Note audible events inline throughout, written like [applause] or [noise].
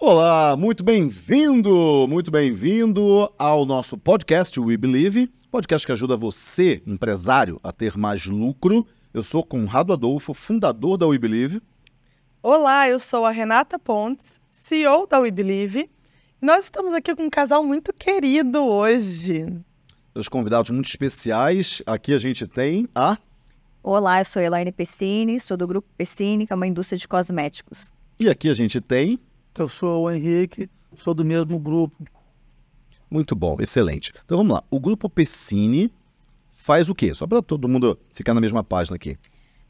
Olá, muito bem-vindo, muito bem-vindo ao nosso podcast We Believe, podcast que ajuda você, empresário, a ter mais lucro. Eu sou Conrado Adolfo, fundador da We Believe. Olá, eu sou a Renata Pontes, CEO da We Believe. Nós estamos aqui com um casal muito querido hoje. Os convidados muito especiais. Aqui a gente tem a. Olá, eu sou Elaine Pessini, sou do grupo Pessini, que é uma indústria de cosméticos. E aqui a gente tem eu sou o Henrique, sou do mesmo grupo. Muito bom, excelente. Então vamos lá. O grupo Pessini faz o quê? Só para todo mundo ficar na mesma página aqui.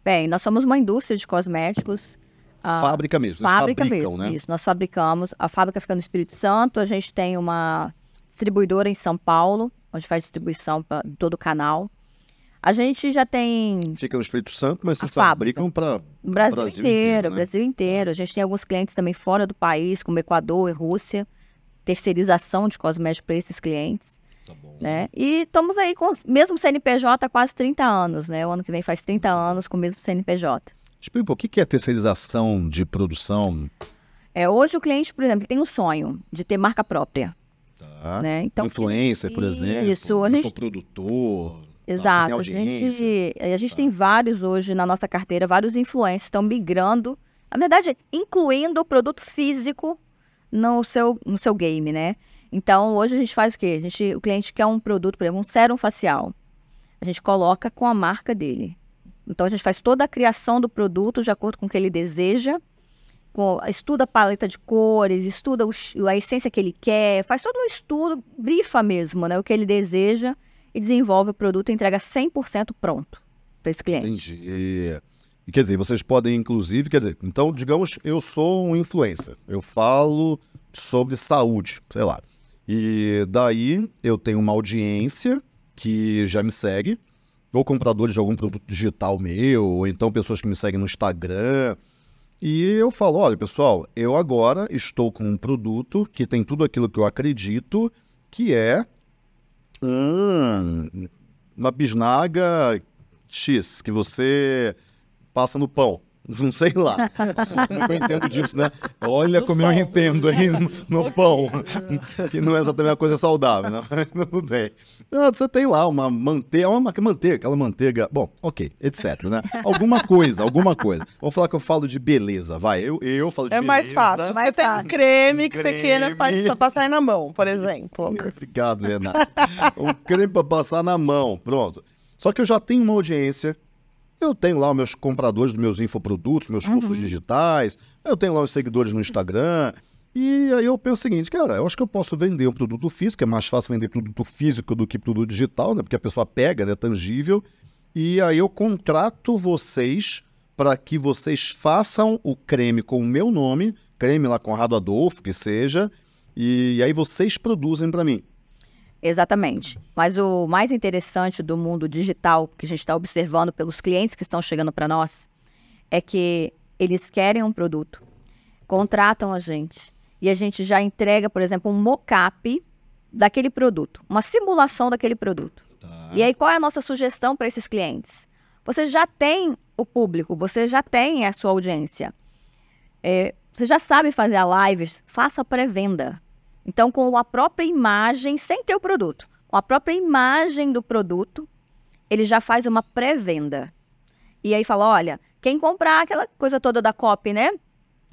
Bem, nós somos uma indústria de cosméticos. Ah, fábrica mesmo, fábrica fabricam, mesmo, né? Isso, nós fabricamos. A fábrica fica no Espírito Santo, a gente tem uma distribuidora em São Paulo, onde faz distribuição para todo o canal. A gente já tem. Fica no Espírito Santo, mas vocês fabricam para o Brasil, Brasil inteiro. inteiro né? Brasil inteiro. A gente tem alguns clientes também fora do país, como Equador e Rússia. Terceirização de cosméticos para esses clientes. Tá bom. Né? E estamos aí com mesmo CNPJ há quase 30 anos, né? O ano que vem faz 30 uhum. anos com o mesmo CNPJ. Explica, o que é terceirização de produção? É, hoje o cliente, por exemplo, tem um sonho de ter marca própria. Tá. Né? Então, Influencer, por exemplo. Isso, a gente... produtor. Exato. A gente, eh, a gente tem vários hoje na nossa carteira, vários influencers estão migrando, na verdade, incluindo o produto físico no seu, no seu game, né? Então, hoje a gente faz o quê? A gente, o cliente quer um produto, por exemplo, um sérum facial. A gente coloca com a marca dele. Então, a gente faz toda a criação do produto de acordo com o que ele deseja, com, estuda a paleta de cores, estuda o, a essência que ele quer, faz todo um estudo, brifa mesmo, né? O que ele deseja e desenvolve o produto e entrega 100% pronto para esse cliente. Entendi. E quer dizer, vocês podem, inclusive, quer dizer, então, digamos, eu sou um influencer, eu falo sobre saúde, sei lá. E daí eu tenho uma audiência que já me segue, ou compradores de algum produto digital meu, ou então pessoas que me seguem no Instagram. E eu falo, olha, pessoal, eu agora estou com um produto que tem tudo aquilo que eu acredito, que é Hum, uma bisnaga X que você passa no pão. [laughs] Não sei lá. É eu entendo disso, né? Olha como pão. eu entendo aí no, no [laughs] pão. [laughs] que não é exatamente uma coisa saudável, né? Tudo bem. Então, você tem lá uma manteiga, é uma manteiga, aquela manteiga. Bom, ok, etc. Né? Alguma coisa, alguma coisa. Vamos falar que eu falo de beleza, vai. Eu, eu falo de é beleza. É mais fácil, mais tem um Creme que creme. você queira passar na mão, por exemplo. obrigado, Renato. um creme pra passar na mão, pronto. Só que eu já tenho uma audiência eu tenho lá os meus compradores dos meus infoprodutos, meus uhum. cursos digitais, eu tenho lá os seguidores no Instagram. E aí eu penso o seguinte, cara, eu acho que eu posso vender um produto físico, é mais fácil vender produto físico do que produto digital, né? Porque a pessoa pega, né? é tangível. E aí eu contrato vocês para que vocês façam o creme com o meu nome, creme lá Conrado Adolfo, que seja, e aí vocês produzem para mim. Exatamente. Mas o mais interessante do mundo digital que a gente está observando pelos clientes que estão chegando para nós é que eles querem um produto, contratam a gente e a gente já entrega, por exemplo, um mocap daquele produto, uma simulação daquele produto. Tá. E aí, qual é a nossa sugestão para esses clientes? Você já tem o público, você já tem a sua audiência. É, você já sabe fazer a lives, faça pré-venda. Então, com a própria imagem, sem ter o produto, com a própria imagem do produto, ele já faz uma pré-venda. E aí fala: olha, quem comprar aquela coisa toda da COP, né?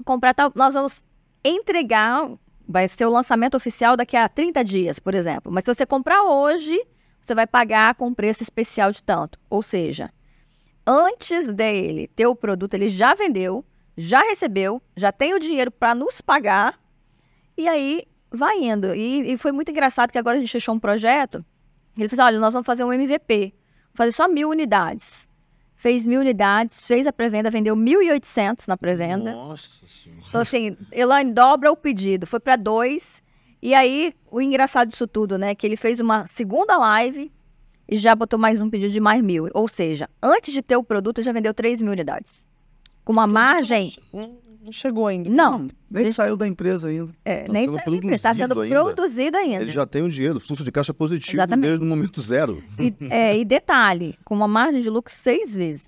Comprar nós vamos entregar, vai ser o lançamento oficial daqui a 30 dias, por exemplo. Mas se você comprar hoje, você vai pagar com preço especial de tanto. Ou seja, antes dele ter o produto, ele já vendeu, já recebeu, já tem o dinheiro para nos pagar. E aí vai indo. E, e foi muito engraçado que agora a gente fechou um projeto. Ele falou assim, olha, nós vamos fazer um MVP. fazer só mil unidades. Fez mil unidades, fez a pré-venda, vendeu 1.800 na pré-venda. Nossa Senhora. Então, assim, Elaine, dobra o pedido. Foi para dois. E aí, o engraçado disso tudo, né? Que ele fez uma segunda live e já botou mais um pedido de mais mil. Ou seja, antes de ter o produto, já vendeu 3 mil unidades com uma margem. Não chegou ainda. Não. nem saiu da empresa ainda. É, tá nem saiu da empresa. Está sendo ainda. produzido ainda. Ele já tem o um dinheiro, fluxo de caixa positivo Exatamente. desde o momento zero. E, é, e detalhe, com uma margem de lucro seis vezes.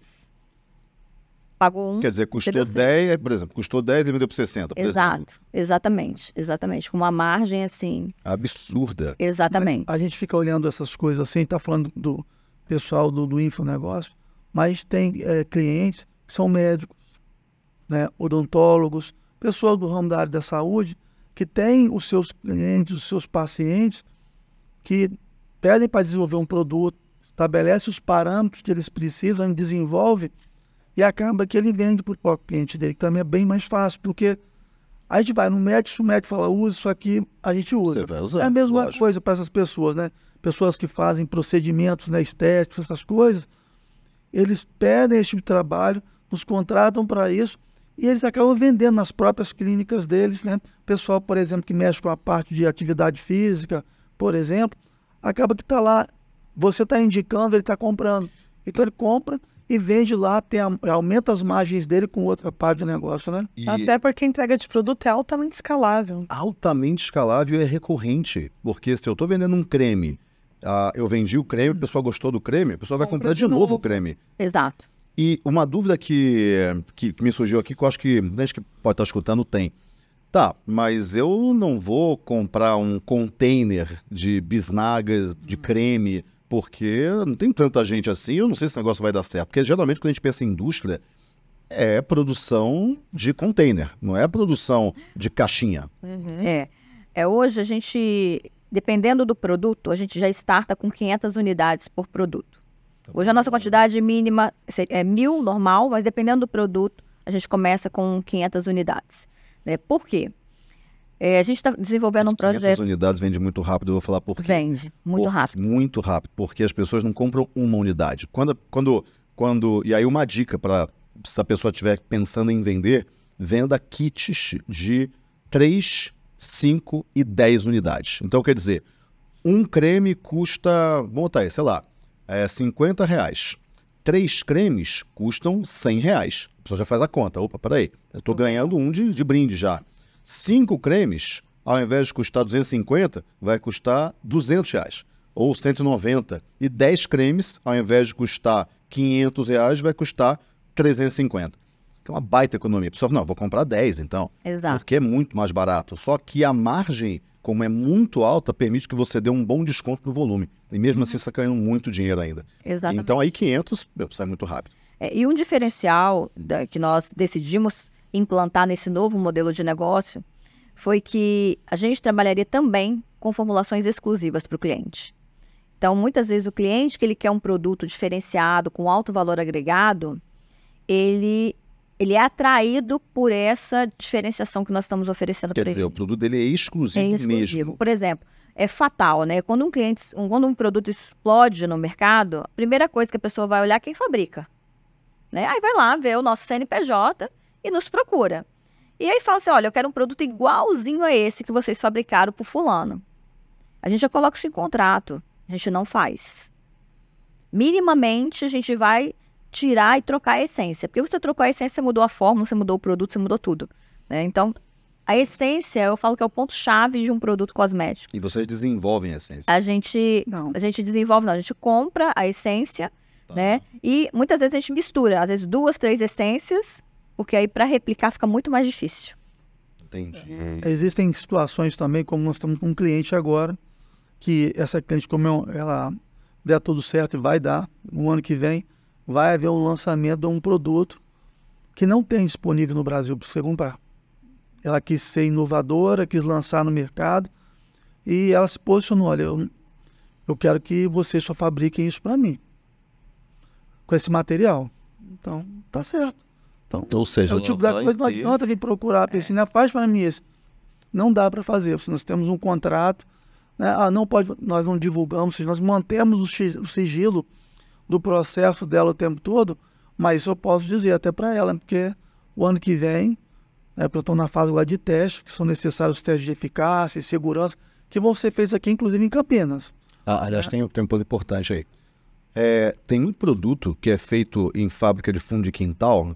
Pagou um. Quer dizer, custou 10, por exemplo, custou 10 e vendeu por 60. Por Exato, exemplo. exatamente, exatamente. Com uma margem assim. Absurda. Exatamente. Mas a gente fica olhando essas coisas assim, está falando do pessoal do, do infonegócio, mas tem é, clientes que são médicos, né, odontólogos, pessoas do ramo da área da saúde, que têm os seus clientes, os seus pacientes, que pedem para desenvolver um produto, estabelece os parâmetros que eles precisam, desenvolve e acaba que ele vende para o próprio cliente dele, que também é bem mais fácil, porque a gente vai no médico, se o médico fala, usa isso aqui, a gente usa. Você vai usar, é a mesma lógico. coisa para essas pessoas, né? Pessoas que fazem procedimentos né, estéticos, essas coisas, eles pedem esse tipo de trabalho, nos contratam para isso e eles acabam vendendo nas próprias clínicas deles, né? Pessoal, por exemplo, que mexe com a parte de atividade física, por exemplo, acaba que está lá, você está indicando, ele está comprando. Então ele compra e vende lá, tem, aumenta as margens dele com outra parte do negócio, né? E... Até porque a entrega de produto é altamente escalável. Altamente escalável é recorrente, porque se eu estou vendendo um creme, ah, eu vendi o creme, o pessoal gostou do creme, a pessoa vai comprar de novo. novo o creme. Exato. E uma dúvida que, que, que me surgiu aqui, que eu acho que gente que pode estar escutando tem. Tá, mas eu não vou comprar um container de bisnagas, de uhum. creme, porque não tem tanta gente assim, eu não sei se o negócio vai dar certo. Porque geralmente quando a gente pensa em indústria, é produção de container, não é produção de caixinha. Uhum. É. é. Hoje a gente, dependendo do produto, a gente já starta com 500 unidades por produto. Tá Hoje a nossa quantidade mínima é mil, normal, mas dependendo do produto, a gente começa com 500 unidades. Né? Por quê? É, a gente está desenvolvendo um projeto. 500 unidades vende muito rápido, eu vou falar por quê. Vende, muito por, rápido. Muito rápido, porque as pessoas não compram uma unidade. Quando, quando, quando E aí, uma dica para se a pessoa estiver pensando em vender, venda kits de 3, 5 e 10 unidades. Então, quer dizer, um creme custa, vamos botar aí, sei lá, é 50 reais. Três cremes custam 100 reais. A pessoa já faz a conta. Opa, peraí, eu tô ganhando um de, de brinde já. Cinco cremes, ao invés de custar 250, vai custar 200 reais ou 190. E 10 cremes, ao invés de custar 500 reais, vai custar 350. Que é uma baita economia. A pessoa fala, não, vou comprar 10 então. Exato. Porque é muito mais barato. Só que a margem como é muito alta, permite que você dê um bom desconto no volume. E mesmo assim, uhum. assim, você está ganhando muito dinheiro ainda. Exatamente. Então, aí 500 meu, sai muito rápido. É, e um diferencial da, que nós decidimos implantar nesse novo modelo de negócio foi que a gente trabalharia também com formulações exclusivas para o cliente. Então, muitas vezes o cliente que ele quer um produto diferenciado, com alto valor agregado, ele ele é atraído por essa diferenciação que nós estamos oferecendo Quer dizer, o produto dele é exclusivo, é exclusivo. mesmo. Por exemplo, é fatal, né? Quando um cliente, um, quando um produto explode no mercado, a primeira coisa que a pessoa vai olhar é quem fabrica. Né? Aí vai lá ver o nosso CNPJ e nos procura. E aí fala assim: olha, eu quero um produto igualzinho a esse que vocês fabricaram o fulano. A gente já coloca isso em contrato. A gente não faz. Minimamente, a gente vai tirar e trocar a essência. Porque você trocou a essência, você mudou a forma, você mudou o produto, você mudou tudo. Né? Então, a essência, eu falo que é o ponto-chave de um produto cosmético. E vocês desenvolvem a essência? A gente não, a gente desenvolve, não, a gente compra a essência, tá. né? E muitas vezes a gente mistura, às vezes duas, três essências, porque aí para replicar fica muito mais difícil. Entendi. É. Existem situações também, como nós estamos com um cliente agora, que essa cliente, como ela der tudo certo e vai dar no ano que vem, vai haver um lançamento de um produto que não tem disponível no Brasil para você comprar. Ela quis ser inovadora, quis lançar no mercado e ela se posicionou: olha, eu, eu quero que vocês só fabriquem isso para mim, com esse material. Então, tá certo. Então, Ou seja, é o tipo da coisa, não adianta vir procurar a piscina, faz para mim Não dá para fazer, nós temos um contrato, né? ah, não pode, nós não divulgamos, nós mantemos o sigilo do processo dela o tempo todo, mas isso eu posso dizer até para ela, porque o ano que vem, né, eu estou na fase agora de teste, que são necessários testes de eficácia e segurança, que vão ser feitos aqui, inclusive em Campinas. Ah, aliás, é. tem, tem um ponto importante aí. É, tem muito um produto que é feito em fábrica de fundo de quintal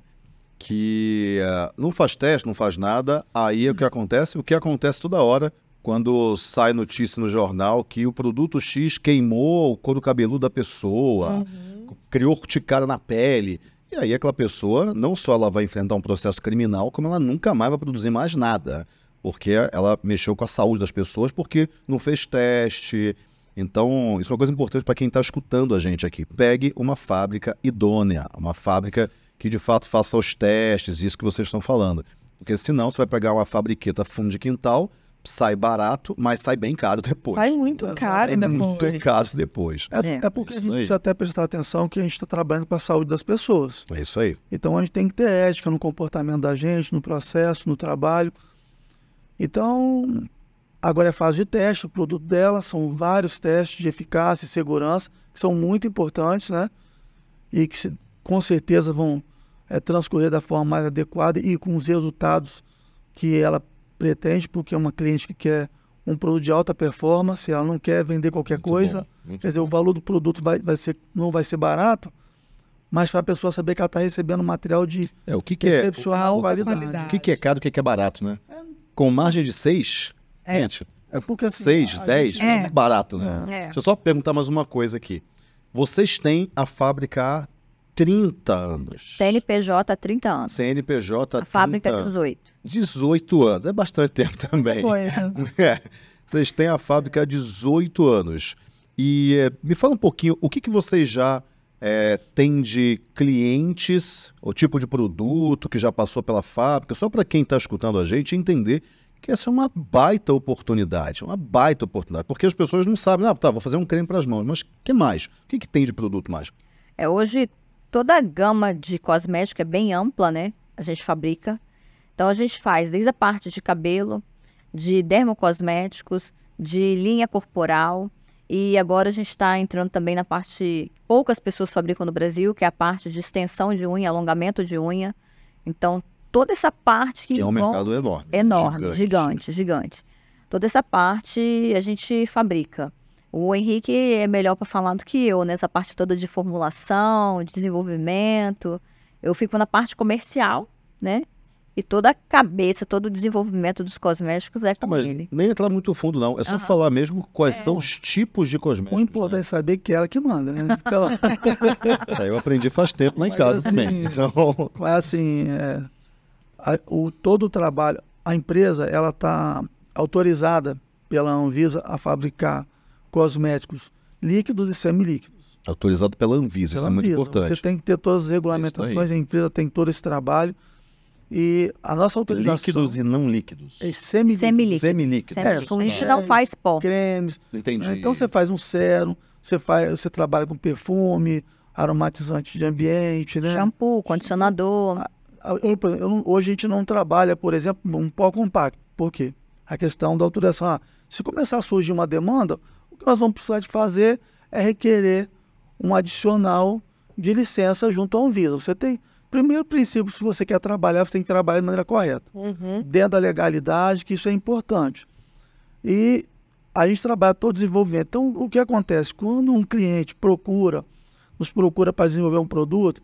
que uh, não faz teste, não faz nada. Aí é o que acontece? O que acontece toda hora quando sai notícia no jornal que o produto X queimou o couro cabeludo da pessoa, uhum. criou urticária na pele. E aí aquela pessoa, não só ela vai enfrentar um processo criminal, como ela nunca mais vai produzir mais nada. Porque ela mexeu com a saúde das pessoas porque não fez teste. Então, isso é uma coisa importante para quem está escutando a gente aqui. Pegue uma fábrica idônea, uma fábrica que de fato faça os testes, isso que vocês estão falando. Porque senão você vai pegar uma fabriqueta fundo de quintal sai barato, mas sai bem caro depois. Sai muito caro é, depois. Muito caro depois. É, é, é porque a gente precisa até prestar atenção que a gente está trabalhando para a saúde das pessoas. É isso aí. Então a gente tem que ter ética no comportamento da gente, no processo, no trabalho. Então, agora é fase de teste, o produto dela, são vários testes de eficácia e segurança, que são muito importantes, né? E que com certeza vão é, transcorrer da forma mais adequada e com os resultados que ela pretende, porque é uma cliente que quer um produto de alta performance, ela não quer vender qualquer muito coisa. quer dizer, bom. o valor do produto vai, vai ser, não vai ser barato, mas para a pessoa saber que ela está recebendo material de é, o que que é- excepcional é, qualidade. qualidade. O que, que é caro, o que, que é barato, né? É. Com margem de 6, é. gente, é porque, assim, dez, é. barato, né? É. é. Deixa eu só perguntar mais uma coisa aqui. Vocês têm a fábrica há 30 anos. CNPJ há 30 anos. CNPJ há 30 A fábrica 18. É 18 anos. É bastante tempo [laughs] também. Foi. Né? É. Vocês têm a fábrica há 18 anos. E é, me fala um pouquinho, o que, que vocês já é, eh, têm de clientes, o tipo de produto que já passou pela fábrica, só para quem está escutando a gente entender que essa é uma baita oportunidade, uma baita oportunidade, porque as pessoas não sabem, ah, tá, vou fazer um creme para as mãos, mas que mais? O que, que tem de produto mais? É, hoje toda a gama de cosmético é bem ampla, né? A gente fabrica então a gente faz desde a parte de cabelo, de dermocosméticos, de linha corporal. E agora a gente está entrando também na parte que poucas pessoas fabricam no Brasil, que é a parte de extensão de unha, alongamento de unha. Então, toda essa parte que. que é um mercado enorme. Né? Enorme, gigante. gigante, gigante. Toda essa parte a gente fabrica. O Henrique é melhor para falar do que eu nessa né? parte toda de formulação, desenvolvimento. Eu fico na parte comercial, né? E toda a cabeça, todo o desenvolvimento dos cosméticos é ah, com ah, ele. Nem entrar muito fundo, não. É só uhum. falar mesmo quais é. são os tipos de cosméticos. O importante né? é saber que é ela que manda, né? [laughs] é, eu aprendi faz tempo lá em casa assim, também. Então... Mas assim, é, a, o, todo o trabalho, a empresa, ela está autorizada pela Anvisa a fabricar cosméticos líquidos e semilíquidos. Autorizado pela Anvisa, pela isso Anvisa. é muito importante. Você tem que ter todas as é regulamentações, a empresa tem todo esse trabalho e a nossa utilização... Líquidos e não líquidos. É semilíquidos. Semilíquidos. semilíquidos. semilíquidos. É, a gente não é. faz pó. Cremes. Entendi. Né? Então você faz um sérum, você, faz, você trabalha com perfume, aromatizante de ambiente, né? Shampoo, condicionador. Ah, ah, eu, eu, eu, hoje a gente não trabalha, por exemplo, um pó compacto. Por quê? A questão da autorização. Ah, se começar a surgir uma demanda, o que nós vamos precisar de fazer é requerer um adicional de licença junto à Anvisa. Você tem Primeiro princípio, se você quer trabalhar, você tem que trabalhar de maneira correta, uhum. dentro da legalidade, que isso é importante. E a gente trabalha todo o desenvolvimento. Então, o que acontece? Quando um cliente procura, nos procura para desenvolver um produto,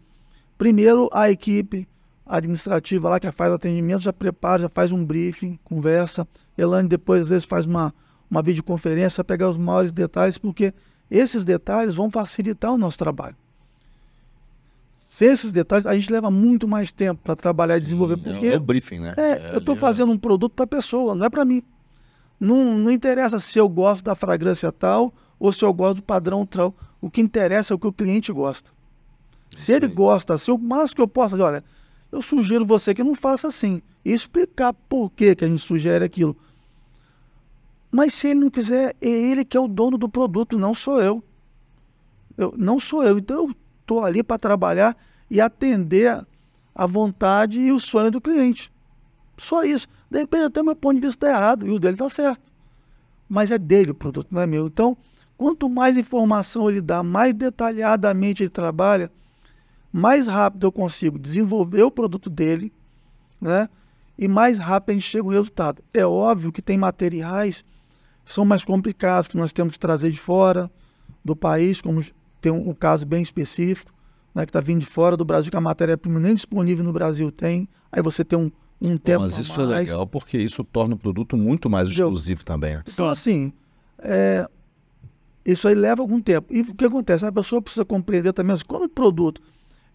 primeiro a equipe administrativa lá que faz atendimento já prepara, já faz um briefing, conversa. Elane depois, às vezes, faz uma, uma videoconferência para pegar os maiores detalhes, porque esses detalhes vão facilitar o nosso trabalho. Sem esses detalhes, a gente leva muito mais tempo para trabalhar e desenvolver. Porque é, é o briefing, né? É, é eu estou fazendo um produto para a pessoa, não é para mim. Não, não interessa se eu gosto da fragrância tal ou se eu gosto do padrão tal. O que interessa é o que o cliente gosta. Se ele gosta, se o máximo que eu posso fazer, olha, eu sugiro você que não faça assim. E explicar por que, que a gente sugere aquilo. Mas se ele não quiser, é ele que é o dono do produto, não sou eu. eu não sou eu. Então eu estou ali para trabalhar e atender a vontade e o sonho do cliente. Só isso. De repente até meu ponto de vista está errado e o dele está certo. Mas é dele o produto, não é meu. Então, quanto mais informação ele dá, mais detalhadamente ele trabalha, mais rápido eu consigo desenvolver o produto dele, né? E mais rápido a gente chega ao resultado. É óbvio que tem materiais que são mais complicados, que nós temos que trazer de fora do país, como tem um, um caso bem específico, né, que está vindo de fora do Brasil, que a matéria-prima nem disponível no Brasil tem, aí você tem um, um Pô, tempo Mas isso é mais. é legal, porque isso torna o produto muito mais exclusivo Eu, também. Então, assim, é, isso aí leva algum tempo. E o que acontece? A pessoa precisa compreender também, assim, quando o produto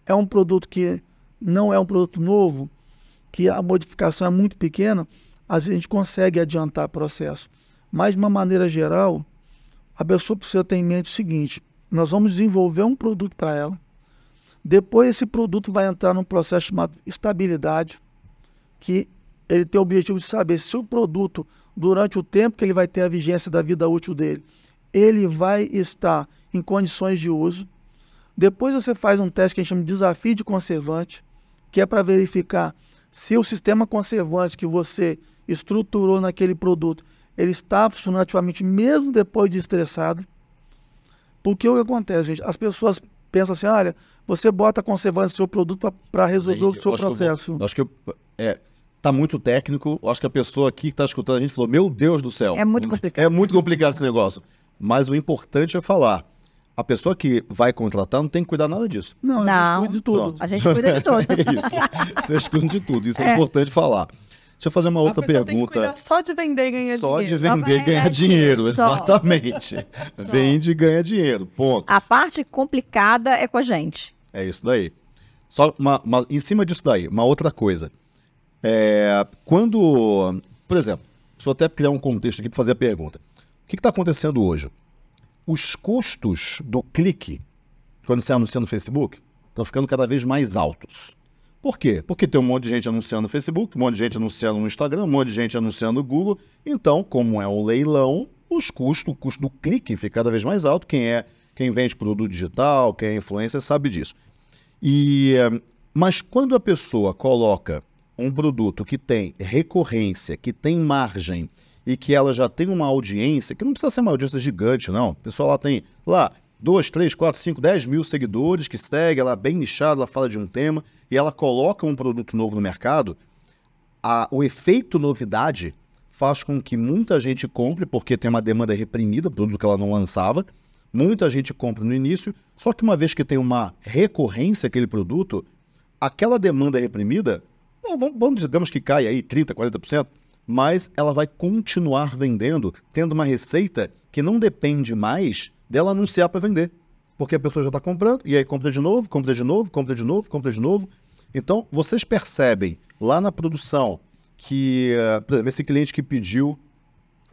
é um produto que não é um produto novo, que a modificação é muito pequena, às vezes a gente consegue adiantar o processo. Mas, de uma maneira geral, a pessoa precisa ter em mente o seguinte, nós vamos desenvolver um produto para ela. Depois esse produto vai entrar num processo chamado estabilidade, que ele tem o objetivo de saber se o produto, durante o tempo que ele vai ter a vigência da vida útil dele, ele vai estar em condições de uso. Depois você faz um teste que a gente chama de desafio de conservante, que é para verificar se o sistema conservante que você estruturou naquele produto, ele está funcionando ativamente mesmo depois de estressado. Porque o que acontece, gente? As pessoas pensam assim, olha, você bota conservante no seu produto para resolver o seu acho processo. Que eu, acho que está é, tá muito técnico. Eu acho que a pessoa aqui que está escutando a gente falou, meu Deus do céu. É muito complicado. É muito complicado esse negócio. Mas o importante é falar. A pessoa que vai contratar não tem que cuidar nada disso. Não, não. a gente cuida de tudo. Pronto. A gente cuida de tudo. [laughs] isso. Vocês cuidam de tudo. Isso é, é importante falar. Deixa eu fazer uma outra pergunta. só de vender e ganhar só dinheiro. Só de vender e ganhar dinheiro, [laughs] exatamente. [laughs] Só. Vende e ganha dinheiro, ponto. A parte complicada é com a gente. É isso daí. Só uma, uma em cima disso daí, uma outra coisa. É, quando, por exemplo, deixa eu até criar um contexto aqui para fazer a pergunta. O que está acontecendo hoje? Os custos do clique, quando você anuncia no Facebook, estão ficando cada vez mais altos. Por quê? Porque tem um monte de gente anunciando no Facebook, um monte de gente anunciando no Instagram, um monte de gente anunciando no Google. Então, como é um leilão, os custos, o custo do clique fica cada vez mais alto. Quem é, quem vende produto digital, quem é influencer sabe disso. E eh, mas quando a pessoa coloca um produto que tem recorrência, que tem margem e que ela já tem uma audiência, que não precisa ser uma audiência gigante, não. O pessoal lá tem lá 2, 3, 4, 5, 10 mil seguidores que segue, ela é bem nichada, ela fala de um tema e ela coloca um produto novo no mercado, a, o efeito novidade faz com que muita gente compre, porque tem uma demanda reprimida, produto que ela não lançava. Muita gente compra no início, só que uma vez que tem uma recorrência aquele produto, aquela demanda reprimida, vamos, digamos que cai aí 30%, 40%, mas ela vai continuar vendendo, tendo uma receita que não depende mais dela anunciar para vender. Porque a pessoa já está comprando, e aí compra de novo, compra de novo, compra de novo, compra de novo, então, vocês percebem lá na produção que, eh, por exemplo, esse cliente que pediu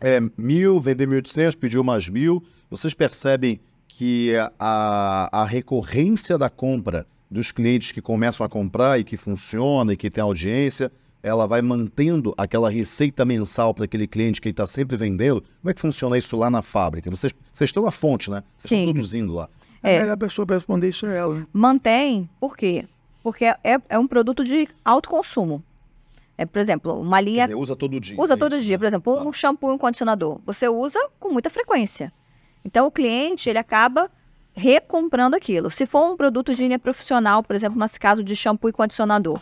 é, mil, vender 1.800, pediu mais mil, vocês percebem que a, a recorrência da compra dos clientes que começam a comprar e que funciona e que tem audiência, ela vai mantendo aquela receita mensal para aquele cliente que está sempre vendendo. Como é que funciona isso lá na fábrica? Vocês, vocês estão na fonte, né? Vocês Sim. estão produzindo lá. É. é a melhor pessoa para responder isso é ela. Né? Mantém, por quê? Porque é, é, é um produto de alto consumo. É, por exemplo, uma linha. Dizer, usa todo dia. Usa é todo isso, dia. Né? Por exemplo, tá. um shampoo e um condicionador. Você usa com muita frequência. Então, o cliente, ele acaba recomprando aquilo. Se for um produto de linha profissional, por exemplo, nesse caso de shampoo e condicionador.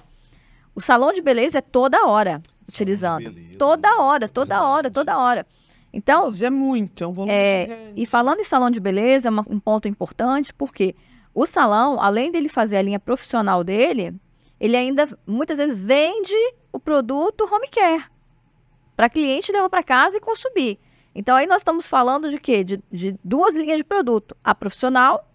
O salão de beleza é toda hora utilizando. Beleza, toda hora, toda hora, toda hora. Então. Isso é muito, é um volume. É, e falando em salão de beleza, é uma, um ponto importante, porque quê? O salão, além dele fazer a linha profissional dele, ele ainda muitas vezes vende o produto home care para cliente levar para casa e consumir. Então aí nós estamos falando de quê? De, de duas linhas de produto, a profissional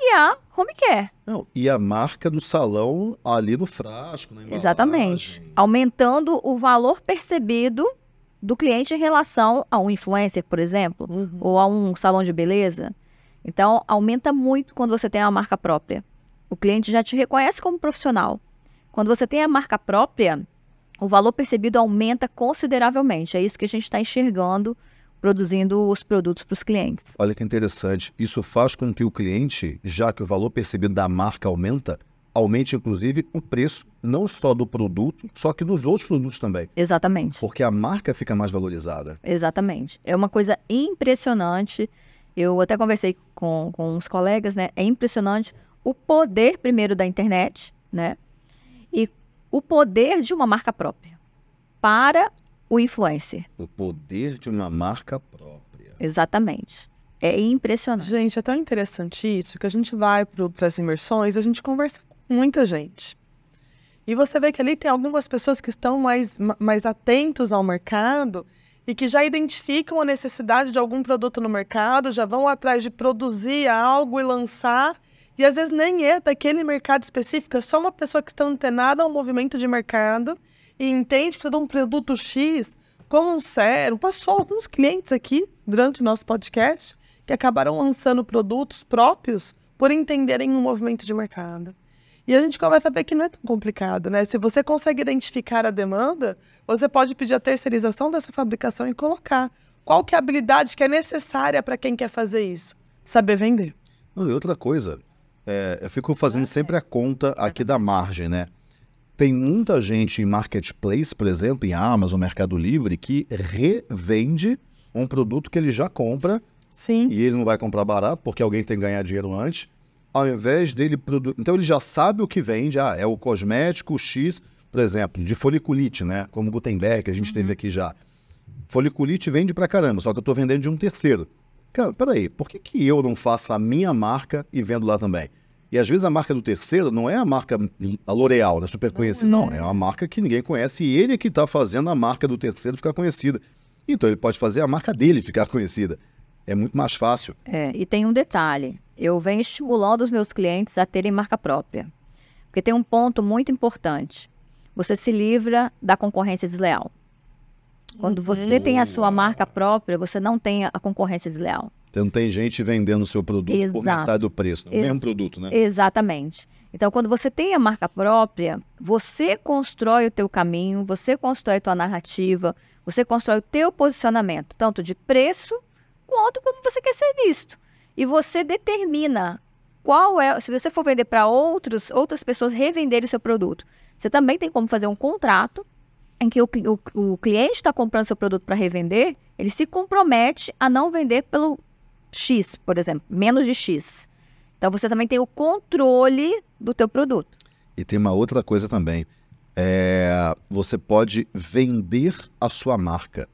e a home care. Não, e a marca do salão ali no frasco, né? Exatamente. Aumentando o valor percebido do cliente em relação a um influencer, por exemplo, uhum. ou a um salão de beleza. Então, aumenta muito quando você tem uma marca própria. O cliente já te reconhece como profissional. Quando você tem a marca própria, o valor percebido aumenta consideravelmente. É isso que a gente está enxergando produzindo os produtos para os clientes. Olha que interessante. Isso faz com que o cliente, já que o valor percebido da marca aumenta, aumente inclusive o preço não só do produto, só que dos outros produtos também. Exatamente. Porque a marca fica mais valorizada. Exatamente. É uma coisa impressionante. Eu até conversei com, com uns colegas, né? É impressionante o poder, primeiro, da internet, né? E o poder de uma marca própria para o influencer. O poder de uma marca própria. Exatamente. É impressionante. Gente, é tão interessante isso que a gente vai para as imersões, a gente conversa com muita gente. E você vê que ali tem algumas pessoas que estão mais, mais atentos ao mercado e que já identificam a necessidade de algum produto no mercado, já vão atrás de produzir algo e lançar. E às vezes nem é daquele mercado específico, é só uma pessoa que está antenada ao movimento de mercado e entende que de um produto X, como um sério, passou alguns clientes aqui durante o nosso podcast que acabaram lançando produtos próprios por entenderem um movimento de mercado. E a gente começa a ver que não é tão complicado, né? Se você consegue identificar a demanda, você pode pedir a terceirização dessa fabricação e colocar. Qual que é a habilidade que é necessária para quem quer fazer isso? Saber vender. Não, e outra coisa, é, eu fico fazendo sempre a conta aqui da margem, né? Tem muita gente em marketplace, por exemplo, em Amazon, Mercado Livre, que revende um produto que ele já compra Sim. e ele não vai comprar barato porque alguém tem que ganhar dinheiro antes ao invés dele produzir. Então ele já sabe o que vende, ah, é o cosmético X, por exemplo, de foliculite, né? Como Gutenberg, a gente uhum. teve aqui já. Foliculite vende pra caramba, só que eu estou vendendo de um terceiro. Cara, peraí, por que, que eu não faço a minha marca e vendo lá também? E às vezes a marca do terceiro não é a marca a L'Oréal, né, super conhecida. É. Não, é uma marca que ninguém conhece e ele é que está fazendo a marca do terceiro ficar conhecida. Então ele pode fazer a marca dele ficar conhecida. É muito mais fácil. É, e tem um detalhe eu venho estimulando os meus clientes a terem marca própria. Porque tem um ponto muito importante. Você se livra da concorrência desleal. Quando uhum. você tem a sua marca própria, você não tem a concorrência desleal. Então tem gente vendendo o seu produto Exato. por metade do preço, é o Ex mesmo produto, né? Exatamente. Então quando você tem a marca própria, você constrói o teu caminho, você constrói a tua narrativa, você constrói o teu posicionamento, tanto de preço quanto como você quer ser visto e você determina qual é, se você for vender para outros, outras pessoas revenderem o seu produto, você também tem como fazer um contrato em que o, o, o cliente está comprando seu produto para revender, ele se compromete a não vender pelo X, por exemplo, menos de X. Então você também tem o controle do teu produto. E tem uma outra coisa também. É, você pode vender a sua marca.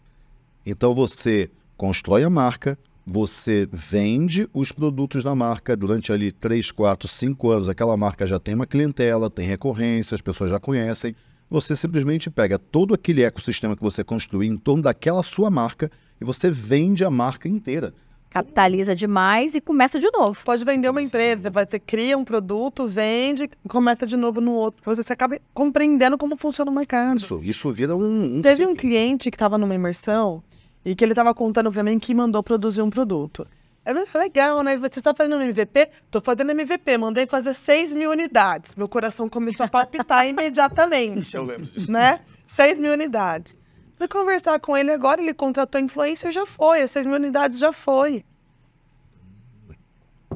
Então você constrói a marca, você vende os produtos da marca durante ali 3, 4, 5 anos, aquela marca já tem uma clientela, tem recorrência, as pessoas já conhecem. Você simplesmente pega todo aquele ecossistema que você construiu em torno daquela sua marca e você vende a marca inteira. Capitaliza demais e começa de novo. Pode vender uma empresa, vai ter, cria um produto, vende, começa de novo no outro, você acaba compreendendo como funciona o mercado. Isso, isso vira um. um Teve um cliente que estava numa imersão e que ele estava contando para mim que mandou produzir um produto. Eu falei, legal, né? Você está fazendo MVP? Estou fazendo MVP, mandei fazer 6 mil unidades. Meu coração começou a palpitar [laughs] imediatamente. Eu lembro disso. Né? 6 mil unidades. Fui conversar com ele agora, ele contratou influencer, já foi. As 6 mil unidades já foi.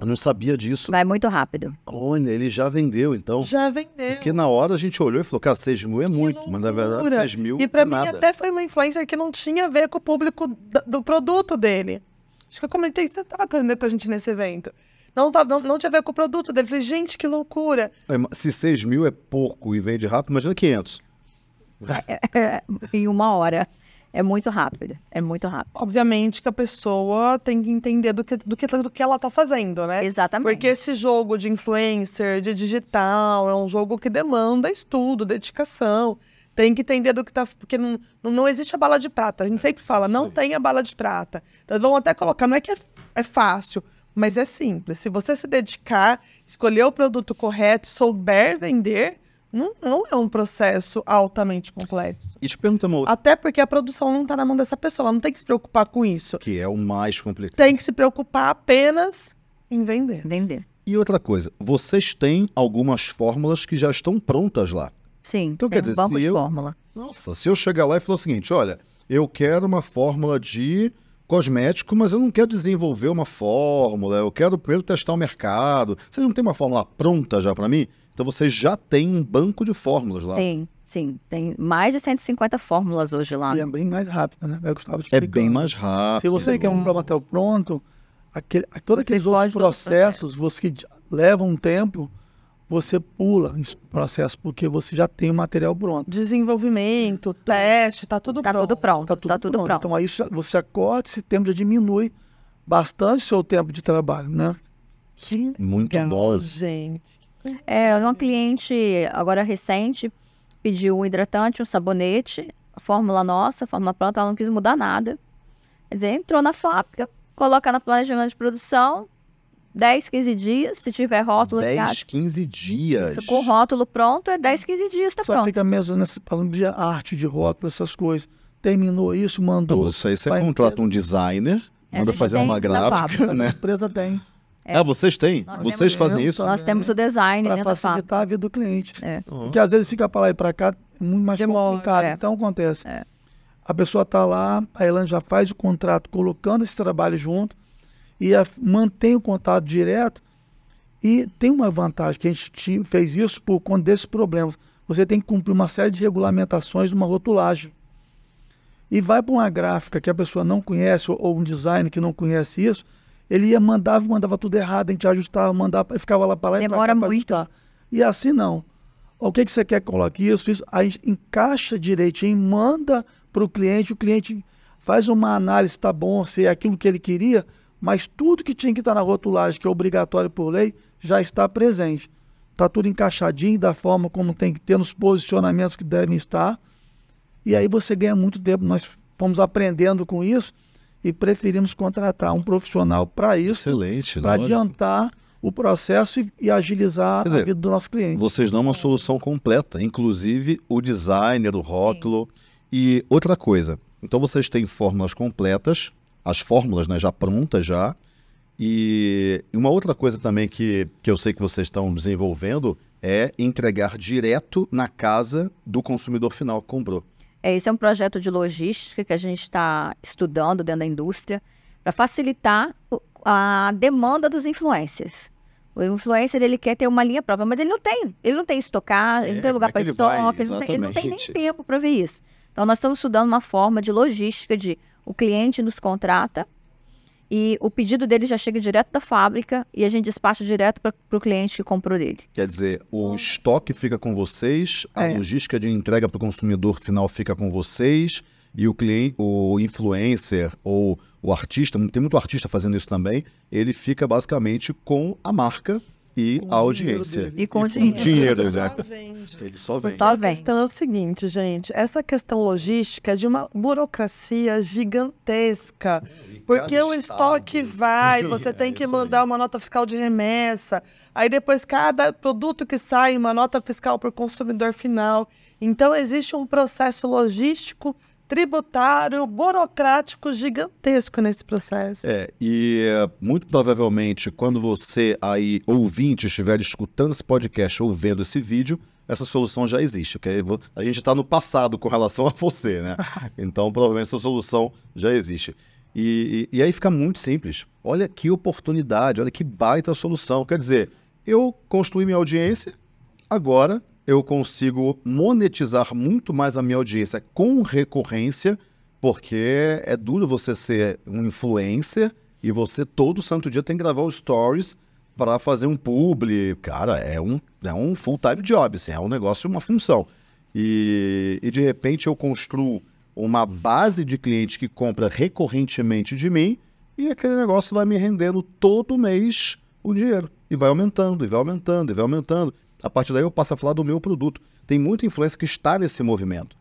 Eu não sabia disso. Vai muito rápido. Olha, ele já vendeu, então. Já vendeu. Porque na hora a gente olhou e falou, cara, 6 mil é que muito, loucura. mas na verdade 6 mil E pra é mim nada. até foi uma influencer que não tinha a ver com o público do produto dele. Acho que eu comentei, você tava aprendendo com a gente nesse evento. Não, não, não tinha a ver com o produto dele. Eu falei, gente, que loucura. É, se 6 mil é pouco e vende rápido, imagina 500. É, é, em uma hora. É muito rápido, é muito rápido. Obviamente que a pessoa tem que entender do que, do que, do que ela está fazendo, né? Exatamente. Porque esse jogo de influencer, de digital, é um jogo que demanda estudo, dedicação. Tem que entender do que está. Porque não, não existe a bala de prata. A gente é, sempre fala, não tem a bala de prata. Então vão até colocar, não é que é, é fácil, mas é simples. Se você se dedicar, escolher o produto correto, souber vender, não, não é um processo altamente complexo. E te pergunta, outra. Até porque a produção não está na mão dessa pessoa, ela não tem que se preocupar com isso. Que é o mais complicado. Tem que se preocupar apenas em vender. Vender. E outra coisa, vocês têm algumas fórmulas que já estão prontas lá. Sim, então, quer dizer, um banco se eu... fórmula. Nossa, se eu chegar lá e falar o seguinte, olha, eu quero uma fórmula de cosmético, mas eu não quero desenvolver uma fórmula, eu quero primeiro testar o mercado. Vocês não tem uma fórmula pronta já para mim? Então você já tem um banco de fórmulas lá. Sim, sim. Tem mais de 150 fórmulas hoje lá. E é bem mais rápido, né? É eu estava é explicando. É bem mais rápido. Se você quer um promatel pronto, aquele, todos aqueles outros processos processo. você leva um tempo, você pula esse processo, porque você já tem o material pronto. Desenvolvimento, teste, tá tudo tá pronto. Tudo pronto. Tá tudo, tá tudo pronto. pronto. Então aí você acorda, esse tempo já diminui bastante seu tempo de trabalho, né? Que Muito bom. Gente, é, uma cliente, agora recente, pediu um hidratante, um sabonete, fórmula nossa, fórmula pronta ela não quis mudar nada. Quer dizer, entrou na fábrica, coloca na planejamento de produção, 10, 15 dias, se tiver rótulo... 10, acha, 15 dias? com rótulo pronto, é 10, 15 dias, tá Só pronto. Só fica mesmo nesse falando de arte de rótulo, essas coisas. Terminou isso, mandou... isso aí você contrata um designer, é, manda fazer uma gráfica, né? A empresa tem. É. Ah, vocês têm? Nós vocês temos, fazem eu, isso? Nós temos o design para né, facilitar a vida do cliente. É. Porque às vezes fica para lá e para cá muito mais Demora, complicado. É. Então acontece. É. A pessoa está lá, a Elan já faz o contrato colocando esse trabalho junto e a, mantém o contato direto. E tem uma vantagem que a gente fez isso por conta desses problemas. Você tem que cumprir uma série de regulamentações de uma rotulagem. E vai para uma gráfica que a pessoa não conhece ou, ou um design que não conhece isso ele ia mandava, mandava tudo errado, a gente ajustava, mandava, ficava lá para lá Demora e para muito. ajustar. E assim não. O que, que você quer colocar isso? isso a gente encaixa direitinho, manda para o cliente, o cliente faz uma análise, tá bom, se é aquilo que ele queria, mas tudo que tinha que estar tá na rotulagem, que é obrigatório por lei, já está presente. Está tudo encaixadinho da forma como tem que ter, nos posicionamentos que devem estar. E aí você ganha muito tempo. Nós fomos aprendendo com isso e preferimos contratar um profissional para isso, para adiantar o processo e, e agilizar a vida do nosso cliente. Vocês dão uma solução completa, inclusive o designer, o rótulo Sim. e outra coisa. Então vocês têm fórmulas completas, as fórmulas né, já prontas já, e uma outra coisa também que, que eu sei que vocês estão desenvolvendo é entregar direto na casa do consumidor final que comprou. É, esse é um projeto de logística que a gente está estudando dentro da indústria para facilitar a demanda dos influencers. O influencer ele quer ter uma linha própria, mas ele não tem. Ele não tem estocar, ele não tem é, lugar é para estoque, ele, ele, não tem nem tempo para ver isso. Então, nós estamos estudando uma forma de logística de o cliente nos contrata, e o pedido dele já chega direto da fábrica e a gente despacha direto para o cliente que comprou dele. Quer dizer, o Nossa. estoque fica com vocês, a é. logística de entrega para o consumidor final fica com vocês e o cliente, o influencer ou o artista, tem muito artista fazendo isso também, ele fica basicamente com a marca e com a audiência. E com, e dinheiro. Com dinheiro, né? Ele só vende. Só vende. A questão é o seguinte, gente. Essa questão logística é de uma burocracia gigantesca. É, porque o estoque estado. vai, [laughs] você é, tem que mandar aí. uma nota fiscal de remessa. Aí depois cada produto que sai, uma nota fiscal para o consumidor final. Então existe um processo logístico gigantesco tributário, burocrático gigantesco nesse processo. É, e eh, muito provavelmente quando você aí, ouvinte, estiver escutando esse podcast ou vendo esse vídeo, essa solução já existe, ok? A gente está no passado com relação [laughs] a você, né? [laughs] Então, provavelmente essa solução já existe. E, e, e aí fica muito simples. Olha que oportunidade, olha que baita solução. Quer dizer, eu construí minha audiência, agora eu consigo monetizar muito mais a minha audiência com recorrência, porque é duro você ser um influencer e você todo santo dia tem que gravar os stories para fazer um publi. Cara, é um, é um full-time job, assim, é um negócio, uma função. E, e de repente eu construo uma base de cliente que compra recorrentemente de mim e aquele negócio vai me rendendo todo mês o dinheiro. E vai aumentando, e vai aumentando, e vai aumentando. A partir daí eu passo a falar do meu produto. Tem muita influência que está nesse movimento.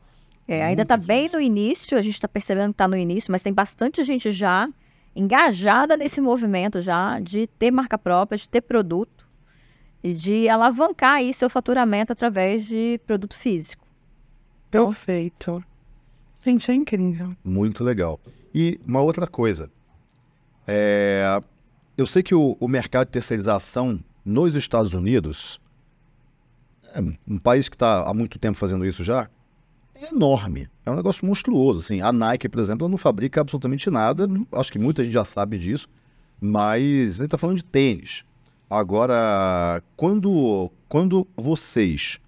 É, ainda está bem no início, a gente está percebendo que está no início, mas tem bastante gente já engajada nesse movimento já de ter marca própria, de ter produto e de alavancar aí seu faturamento através de produto físico. Então Perfeito. Gente, é incrível. Muito legal. E uma outra coisa. É, eu sei que o, o mercado de terceirização nos Estados Unidos um país que está há muito tempo fazendo isso já, é enorme. É um negócio monstruoso. Assim, a Nike, por exemplo, não fabrica absolutamente nada. Acho que muita gente já sabe disso. Mas a gente está falando de tênis. Agora, quando, quando vocês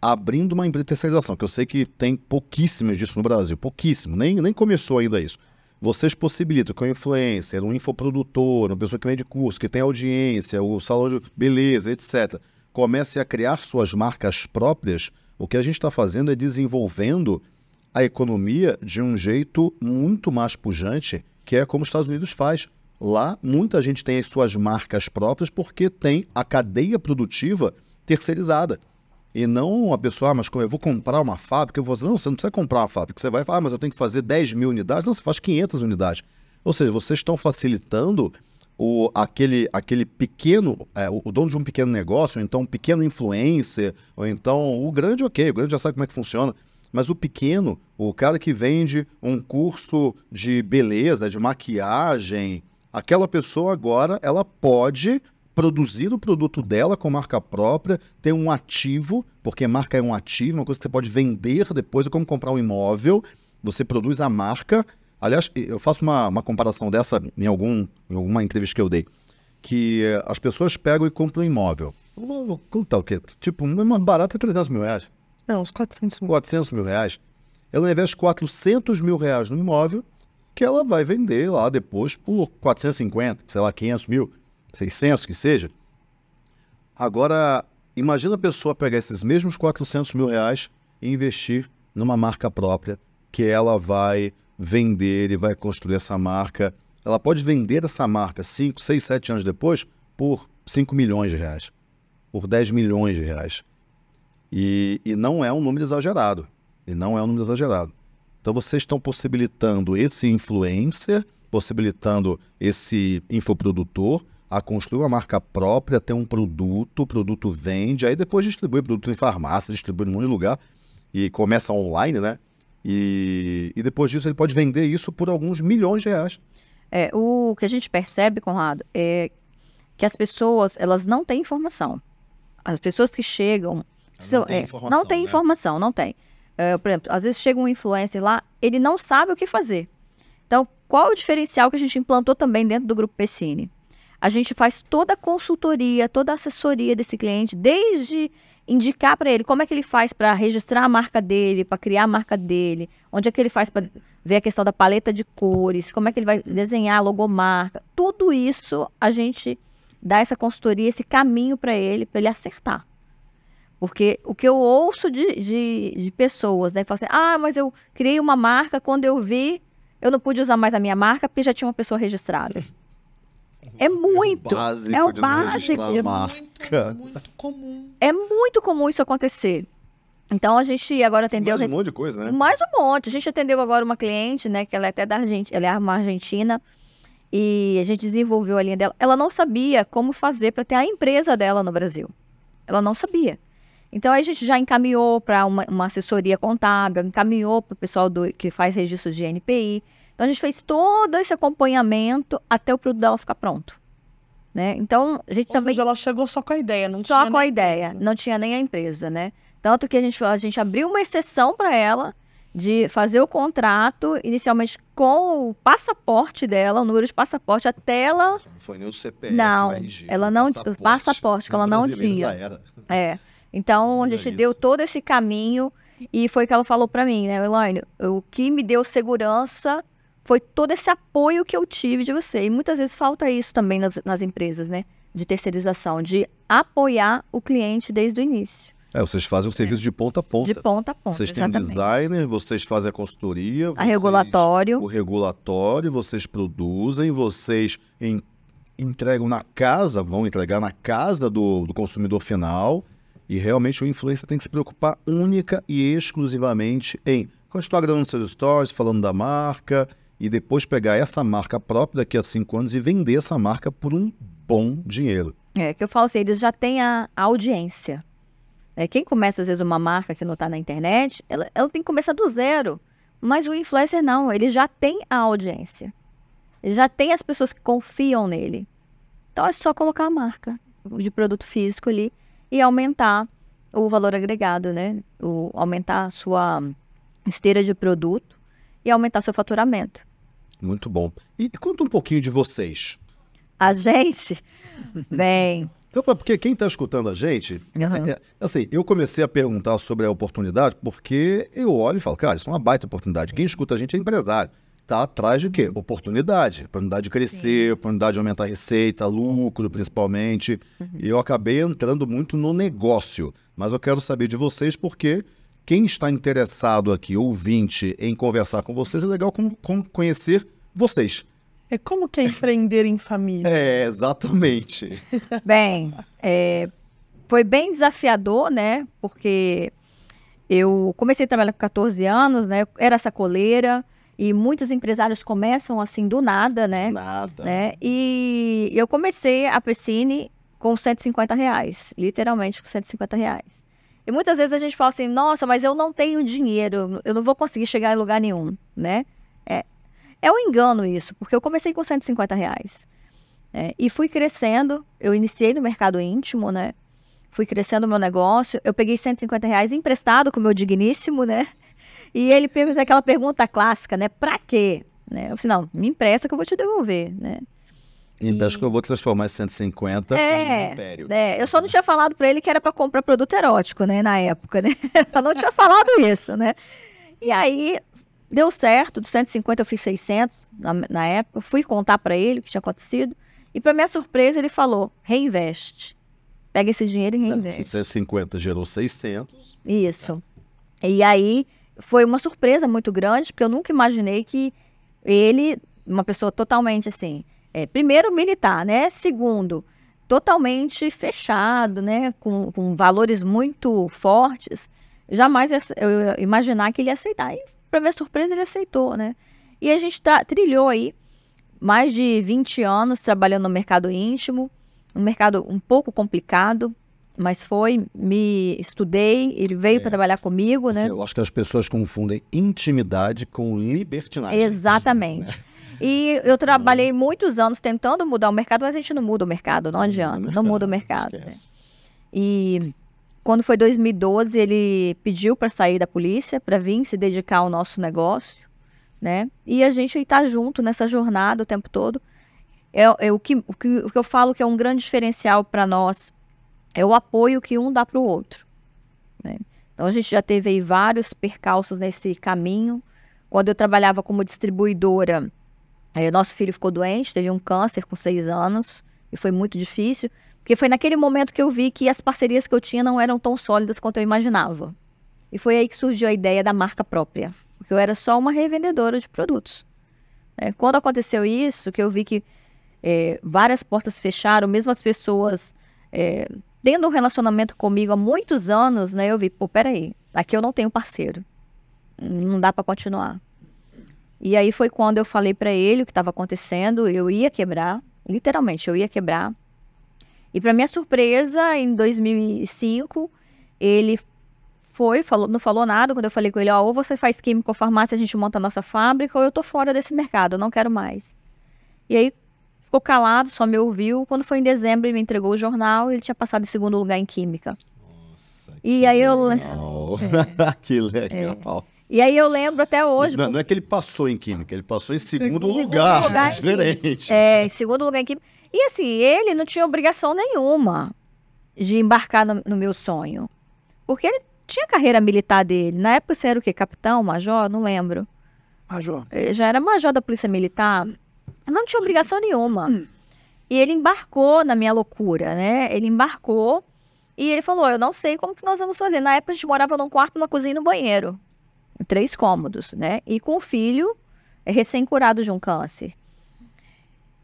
abrindo uma empresa de terceirização, que eu sei que tem pouquíssimas disso no Brasil, pouquíssimo, nem, nem começou ainda isso. Vocês possibilitam que um influencer, um infoprodutor, uma pessoa que vende curso, que tem audiência, o salão de beleza, etc comece a criar suas marcas próprias, o que a gente está fazendo é desenvolvendo a economia de um jeito muito mais pujante, que é como os Estados Unidos faz. Lá, muita gente tem as suas marcas próprias porque tem a cadeia produtiva terceirizada. E não a pessoa, ah, mas como eu vou comprar uma fábrica? Eu vou não, você não precisa comprar uma fábrica. Você vai falar, ah, mas eu tenho que fazer 10 mil unidades. Não, você faz 500 unidades. Ou seja, vocês estão facilitando o, aquele, aquele pequeno, é, o, o dono de um pequeno negócio, ou então um pequeno influencer, ou então o grande, ok, o grande já sabe como é que funciona, mas o pequeno, o cara que vende um curso de beleza, de maquiagem, aquela pessoa agora ela pode produzir o produto dela com marca própria, ter um ativo, porque marca é um ativo, uma coisa que você pode vender depois, é como comprar um imóvel, você produz a marca Aliás, eu faço uma, uma comparação dessa em, algum, em alguma entrevista que eu dei. Que as pessoas pegam e compram um imóvel. Vou contar o quê? Tipo, uma barata é 300 mil reais. Não, uns 400 mil. 400 mil reais. Ela investe 400 mil reais no imóvel que ela vai vender lá depois por 450, sei lá, 500 mil, 600 que seja. Agora, imagina a pessoa pegar esses mesmos 400 mil reais e investir numa marca própria que ela vai vender e vai construir essa marca. Ela pode vender essa marca 5, 6, 7 anos depois por 5 milhões de reais, por 10 milhões de reais. E, e não é um número exagerado. E não é um número exagerado. Então vocês estão possibilitando esse influencer, possibilitando esse infoprodutor a construir uma marca própria, ter um produto, o produto vende, aí depois distribui produto em farmácia, distribui em um lugar e começa online, né? E, e depois disso ele pode vender isso por alguns milhões de reais. É, o que a gente percebe, Conrado, é que as pessoas elas não têm informação. As pessoas que chegam seu, não, tem é, informação, não tem né? informação, não tem. É, por exemplo, às vezes chega um influencer lá, ele não sabe o que fazer. Então, qual o diferencial que a gente implantou também dentro do grupo Pessine? A gente faz toda a consultoria, toda a assessoria desse cliente, desde indicar para ele como é que ele faz para registrar a marca dele, para criar a marca dele, onde é que ele faz para ver a questão da paleta de cores, como é que ele vai desenhar a logomarca. Tudo isso a gente dá essa consultoria, esse caminho para ele, para ele acertar. Porque o que eu ouço de, de, de pessoas, né, que falam assim, ah, mas eu criei uma marca, quando eu vi, eu não pude usar mais a minha marca porque já tinha uma pessoa registrada. É muito. é o básico. É, o básico. É, é muito, comum. É muito comum isso acontecer. Então a gente agora atendeu. Mais um monte de coisa, né? Mais um monte. A gente atendeu agora uma cliente, né? Que ela é até da Argentina, ela é uma argentina. E a gente desenvolveu a linha dela. Ela não sabia como fazer para ter a empresa dela no Brasil. Ela não sabia. Então a gente já encaminhou para uma, uma, assessoria contábil, encaminhou para o pessoal do, que faz registro de NPI. Então a gente fez todo esse acompanhamento até o produto dela ficar pronto. Né? Então, a gente Ou também. Seja, ela chegou só com a ideia, não só tinha. Só com a ideia, empresa. não tinha nem a empresa, né? Tanto que a gente, a gente abriu uma exceção para ela de fazer o contrato inicialmente com o passaporte dela, o número de passaporte, até ela. Não foi nem o CPF. Não, o ela não. Passaporte, passaporte que ela não tinha. Era. É. Então, a gente deu todo esse caminho e foi que ela falou para mim, né, Elaine? O que me deu segurança foi todo esse apoio que eu tive de você. E muitas vezes falta isso também nas, nas empresas, né? De terceirização, de apoiar o cliente desde o início. É, vocês fazem o é. serviço é. de ponta a ponta. De ponta a ponta. Vocês exatamente. têm designer, vocês fazem a consultoria, vocês, a regulatório. O regulatório, vocês produzem, vocês em, entregam na casa, vão entregar na casa do, do consumidor final. E realmente o influencer tem que se preocupar única e exclusivamente em continuar gravando seus stories, falando da marca, e depois pegar essa marca própria daqui a cinco anos e vender essa marca por um bom dinheiro. É, que eu falo assim, eles já têm a, audiência. É, quem começa, às vezes, uma marca que não está na internet, ela, ela tem que começar do zero. Mas o influencer não, ele já tem a audiência. Ele já tem as pessoas que confiam nele. Então é só colocar a marca de produto físico ali e aumentar o valor agregado, né? O, aumentar a sua esteira de produto e aumentar seu faturamento. Muito bom. E conta um pouquinho de vocês. A gente? [laughs] Bem. Então, porque quem está escutando a gente, uhum. é, assim, eu comecei a perguntar sobre a oportunidade porque eu olho e falo, cara, isso é uma baita oportunidade. Sim. Quem escuta a gente é empresário. Está atrás de quê? Uhum. Oportunidade. Oportunidade de crescer, Sim. oportunidade de aumentar a receita, lucro principalmente. Uhum. E eu acabei entrando muito no negócio. Mas eu quero saber de vocês porque quem está interessado aqui, ouvinte, em conversar com vocês, é legal com, com conhecer vocês. É como que é empreender em família? É, exatamente. [laughs] bem, é, foi bem desafiador, né? Porque eu comecei a trabalhar com 14 anos, né? Era sacoleira. E muitos empresários começam assim do nada, né? Nada. Né? E eu comecei a Piscine com 150 reais, literalmente com 150 reais. E muitas vezes a gente fala assim, nossa, mas eu não tenho dinheiro, eu não vou conseguir chegar em lugar nenhum, né? É, é um engano isso, porque eu comecei com 150 reais. É, e fui crescendo, eu iniciei no mercado íntimo, né? Fui crescendo o meu negócio, eu peguei 150 reais emprestado com o meu digníssimo, né? E ele fez aquela pergunta clássica, né? Pra quê? Né? Eu falei, não, me empresta que eu vou te devolver, né? E acho que eu vou transformar esse 150 é, em império. É, eu só não tinha falado para ele que era para comprar produto erótico, né, na época, né? [laughs] Eu não tinha falado isso, né? E aí deu certo, de 150 eu fiz 600 na, na época, fui contar para ele o que tinha acontecido, e para minha surpresa ele falou: "Reinveste. Pega esse dinheiro e reinveste". Se 150 gerou 600. Isso. Tá. E aí foi uma surpresa muito grande, porque eu nunca imaginei que ele, uma pessoa totalmente assim, é, primeiro, militar, né? Segundo, totalmente fechado, né? Com, com valores muito fortes. Jamais eu imaginar que ele ia aceitar. E, para minha surpresa, ele aceitou, né? E a gente trilhou aí mais de 20 anos trabalhando no mercado íntimo, um mercado um pouco complicado, mas foi, me estudei, ele veio é, para trabalhar comigo, né? Eu acho que as pessoas confundem intimidade com libertinagem. Exatamente. [laughs] Né? E eu trabalhei muitos anos tentando mudar o mercado, mas a gente não muda o mercado, não adianta, não, não muda o mercado. Né? E quando foi 2012, ele pediu para sair da polícia, para vir se dedicar ao nosso negócio, né? E a gente está junto nessa jornada o tempo todo. É, é o, que, o, que, o que eu falo que é um grande diferencial para nós é o apoio que um dá para o outro. Né? Então a gente já teve vários percalços nesse caminho. Quando eu trabalhava como distribuidora, Aí, nosso filho ficou doente, teve um câncer com seis anos, e foi muito difícil, porque foi naquele momento que eu vi que as parcerias que eu tinha não eram tão sólidas quanto eu imaginava. E foi aí que surgiu a ideia da marca própria, porque eu era só uma revendedora de produtos. É, quando aconteceu isso, que eu vi que é, várias portas fecharam, mesmo as pessoas é, tendo um relacionamento comigo há muitos anos, né? Eu vi, pô, peraí, aqui eu não tenho parceiro, não dá para continuar. E aí foi quando eu falei para ele o que estava acontecendo, eu ia quebrar, literalmente, eu ia quebrar. E para minha surpresa, em 2005, ele foi, falou, não falou nada quando eu falei com ele, ó, ou você faz química ou farmácia, a gente monta a nossa fábrica, ou eu tô fora desse mercado, eu não quero mais. E aí ficou calado, só me ouviu. Quando foi em dezembro, ele me entregou o jornal, ele tinha passado em segundo lugar em química. Nossa, e aí legal. eu é. [laughs] que legal. É. E aí eu lembro até hoje. Não, não, é que ele passou em química, ele passou em segundo, em segundo lugar, é diferente. é, em segundo lugar em química. E assim, ele não tinha obrigação nenhuma de embarcar no, no meu sonho. Porque ele tinha carreira militar dele. Na época você era o quê? Capitão, major? Não lembro. Major. Ele já era major da Polícia Militar. Não tinha obrigação nenhuma. Hum. E ele embarcou na minha loucura, né? Ele embarcou e ele falou: Eu não sei como que nós vamos fazer. Na época a gente morava num quarto, numa cozinha e no banheiro três cômodos, né? E com o filho é recém-curado de um câncer.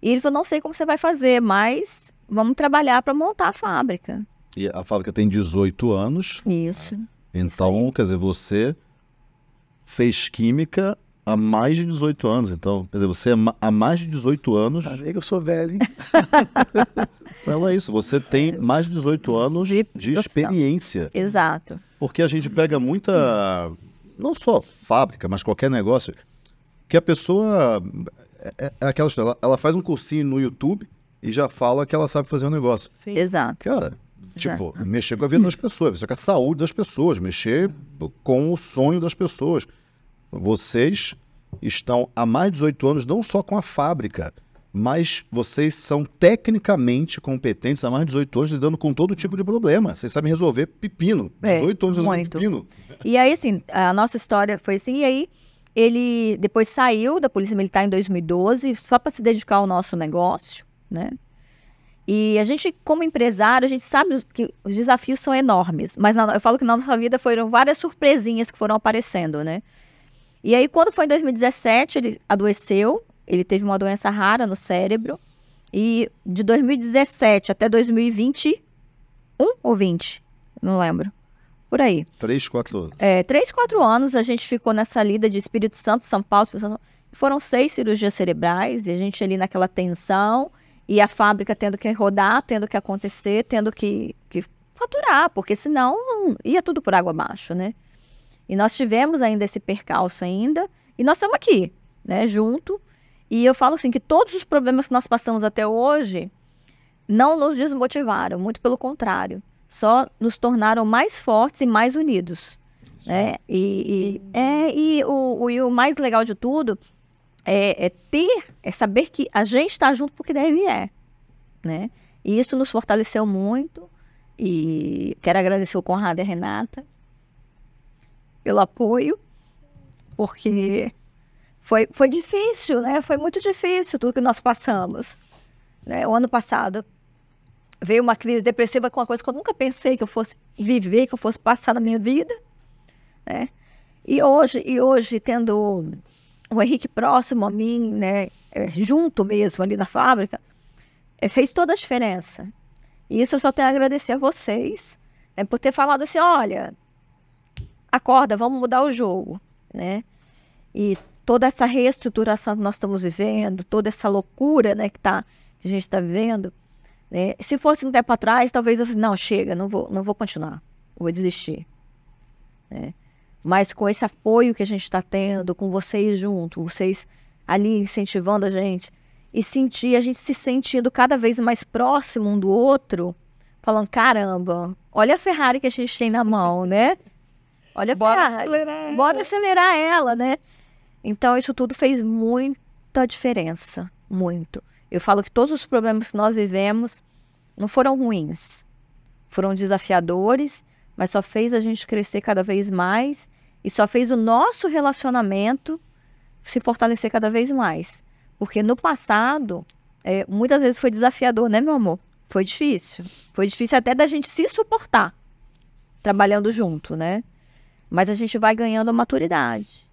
E ele falou: não sei como você vai fazer, mas vamos trabalhar para montar a fábrica. E a fábrica tem 18 anos. Isso. Então, Isso quer dizer, você fez química há mais de 18 anos, então. Quer dizer, você é há mais de 18 anos. Tá que eu sou velho, hein? [laughs] Não é isso, você tem mais de 18 anos de experiência. Exato. Porque a gente pega muita não só fábrica, mas qualquer negócio, que a pessoa. É, é aquela história, ela, ela, faz um cursinho no YouTube e já fala que ela sabe fazer um negócio. Sim. Exato. Cara, tipo, Exato. mexer com a vida das pessoas, mexer é com a saúde das pessoas, mexer com o sonho das pessoas. Vocês estão há mais de 18 anos, não só com a fábrica, mas vocês são tecnicamente competentes há mais de 18 anos lidando com todo tipo de problema. Vocês sabem resolver pepino. 18 é, anos resolvendo pepino. E aí, assim, a nossa história foi assim. E aí, ele depois saiu da Polícia Militar em 2012 só para se dedicar ao nosso negócio, né? E a gente, como empresário, a gente sabe que os desafios são enormes. Mas na, eu falo que na nossa vida foram várias surpresinhas que foram aparecendo, né? E aí, quando foi em 2017, ele adoeceu ele teve uma doença rara no cérebro e de 2017 até 2021 ou 20, não lembro. Por aí. Três, quatro anos. É, três, quatro anos a gente ficou nessa lida de Espírito Santo, São Paulo, Espírito Santo. Foram seis cirurgias cerebrais e a gente ali naquela tensão e a fábrica tendo que rodar, tendo que acontecer, tendo que, que faturar, porque senão ia tudo por água abaixo, né? E nós tivemos ainda esse percalço ainda e nós estamos aqui, né, junto e eu falo assim que todos os problemas que nós passamos até hoje não nos desmotivaram, muito pelo contrário, só nos tornaram mais fortes e mais unidos. Né? E, e, é, e, o, o, e o mais legal de tudo é, é ter, é saber que a gente está junto porque deve é. Né? E isso nos fortaleceu muito. E quero agradecer o Conrado e a Renata pelo apoio, porque foi, foi difícil, né? Foi muito difícil tudo que nós passamos. Né? O ano passado veio uma crise depressiva com uma coisa que eu nunca pensei que eu fosse viver, que eu fosse passar na minha vida, né? E hoje, e hoje tendo o Henrique próximo a mim, né, é, junto mesmo ali na fábrica, é, fez toda a diferença. E isso eu só tenho a agradecer a vocês né, por ter falado assim, olha, acorda, vamos mudar o jogo, né? E toda essa reestruturação que nós estamos vivendo, toda essa loucura né, que, tá, que a gente está vivendo, né, se fosse um tempo atrás, talvez eu não, chega, não vou, não vou continuar, vou desistir. Né? Mas com esse apoio que a gente está tendo, com vocês junto, vocês ali incentivando a gente, e sentir, a gente se sentindo cada vez mais próximo um do outro, falando, caramba, olha a Ferrari que a gente tem na mão, né? Olha a Bora Ferrari. acelerar. Bora acelerar ela, né? Então, isso tudo fez muita diferença, muito. Eu falo que todos os problemas que nós vivemos não foram ruins, foram desafiadores, mas só fez a gente crescer cada vez mais e só fez o nosso relacionamento se fortalecer cada vez mais. Porque no passado, é, muitas vezes foi desafiador, né, meu amor? Foi difícil. Foi difícil até da gente se suportar trabalhando junto, né? Mas a gente vai ganhando maturidade,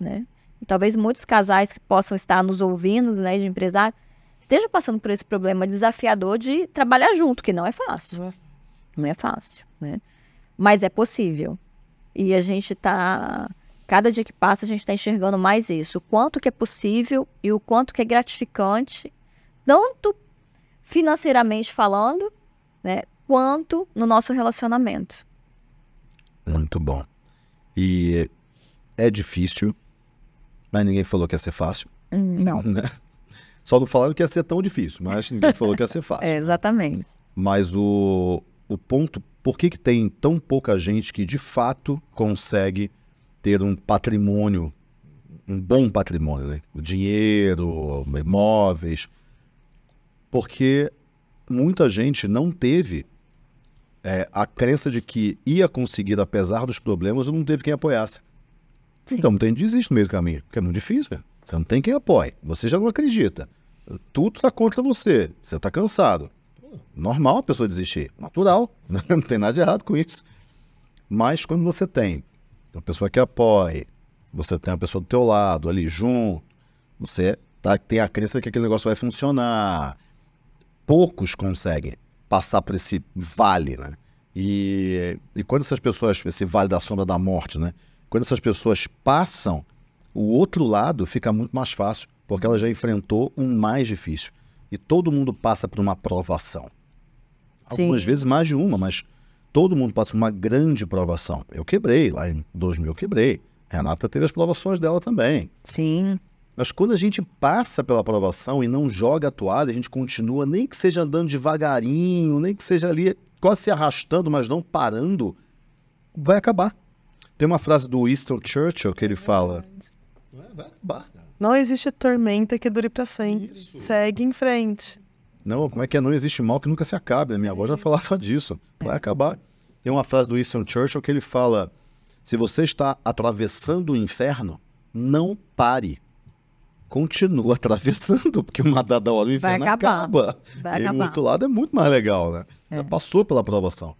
né? talvez muitos casais que possam estar nos ouvindo, né, de empresário, estejam passando por esse problema desafiador de trabalhar junto, que não é fácil. Não é fácil, é né? Mas é possível. E a gente está, cada dia que passa, a gente está enxergando mais isso. O quanto que é possível e o quanto que é gratificante, tanto financeiramente falando, né, quanto no nosso relacionamento. Muito bom. E é difícil, mas ninguém falou que ia ser fácil. Hum, não. [laughs] Né? Só não falaram que ia ser tão difícil, mas ninguém falou que ia ser [laughs] fácil. é, exatamente. Mas o, o ponto, por que, que tem tão pouca gente que de fato consegue ter um patrimônio, um bom patrimônio, né? dinheiro, imóveis. Porque muita gente não teve é, a crença de que ia conseguir, apesar dos problemas, não teve quem apoiasse. Sim. Então muita gente desiste no meio do caminho, porque é muito difícil. Você não tem quem apoie, você já não acredita. Tudo está contra você, você está cansado. Normal a pessoa desistir, natural, [laughs] não tem nada de errado com isso. Mas quando você tem uma pessoa que apoie, você tem uma pessoa do teu lado, ali junto, você tá, tem a crença que aquele negócio vai funcionar. Poucos conseguem passar por esse vale, né? E, e quando essas pessoas, esse vale da sombra da morte, né? Quando essas pessoas passam, o outro lado fica muito mais fácil, porque ela já enfrentou um mais difícil. E todo mundo passa por uma provação. Algumas Sim. vezes mais de uma, mas todo mundo passa por uma grande provação. Eu quebrei, lá em 2000 eu quebrei. Renata teve as provações dela também. Sim. Mas quando a gente passa pela aprovação e não joga a toalha, a gente continua, nem que seja andando devagarinho, nem que seja ali quase se arrastando, mas não parando, vai acabar. Tem uma frase do Winston Churchill que ele fala. Não existe tormenta que dure para sempre. Isso. Segue em frente. Não, como é que é? Não existe mal que nunca se acabe. minha avó já falava disso. Vai acabar. Tem uma frase do Winston Churchill que ele fala: se você está atravessando o inferno, não pare. Continua atravessando, porque uma dada hora o inferno Vai acabar. acaba. Vai e acabar. outro lado é muito mais legal, né? É. Já passou pela aprovação.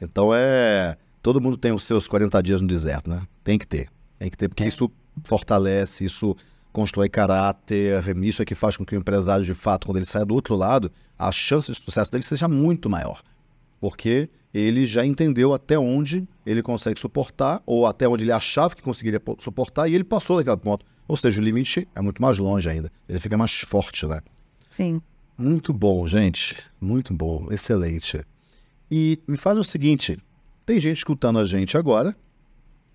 Então é. Todo mundo tem os seus 40 dias no deserto, né? Tem que ter. Tem que ter, porque é. isso fortalece, isso constrói caráter, isso é que faz com que o empresário, de fato, quando ele sai do outro lado, a chance de sucesso dele seja muito maior. Porque ele já entendeu até onde ele consegue suportar, ou até onde ele achava que conseguiria suportar, e ele passou daquele ponto. Ou seja, o limite é muito mais longe ainda. Ele fica mais forte, né? Sim. Muito bom, gente. Muito bom. Excelente. E me faz o seguinte: tem gente escutando a gente agora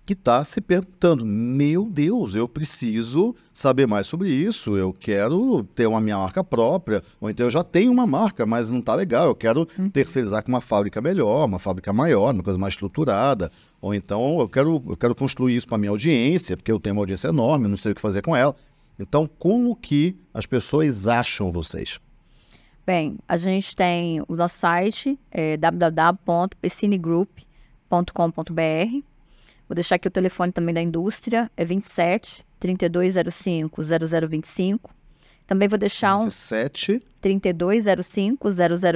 que está se perguntando: meu Deus, eu preciso saber mais sobre isso, eu quero ter uma minha marca própria, ou então eu já tenho uma marca, mas não está legal, eu quero hum. terceirizar com uma fábrica melhor, uma fábrica maior, uma coisa mais estruturada, ou então eu quero, eu quero construir isso para minha audiência, porque eu tenho uma audiência enorme, não sei o que fazer com ela. Então, como que as pessoas acham vocês? Bem, a gente tem o nosso site, é, eh, www.piscinegroup.com www.industria.com.br. Vou deixar aqui o telefone também da indústria, é 27 3205 0025. Também vou deixar um 27 3205